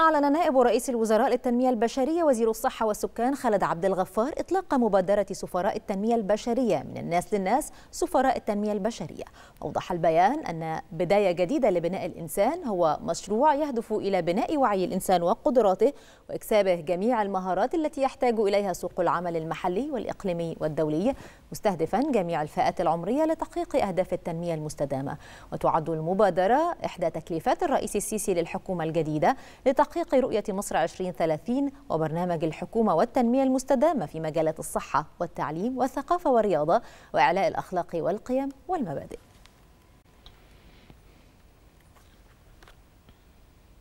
أعلن نائب رئيس الوزراء للتنمية البشرية وزير الصحة والسكان خالد عبد الغفار إطلاق مبادرة سفراء التنمية البشرية من الناس للناس سفراء التنمية البشرية أوضح البيان أن بداية جديدة لبناء الإنسان هو مشروع يهدف إلى بناء وعي الإنسان وقدراته وإكسابه جميع المهارات التي يحتاج إليها سوق العمل المحلي والإقليمي والدولي مستهدفا جميع الفئات العمرية لتحقيق أهداف التنمية المستدامة وتعد المبادرة إحدى تكليفات الرئيس السيسي للحكومة الجديدة لتحقيق تحقيق رؤية مصر 2030 وبرنامج الحكومة والتنمية المستدامة في مجالات الصحة والتعليم والثقافة والرياضة وإعلاء الأخلاق والقيم والمبادئ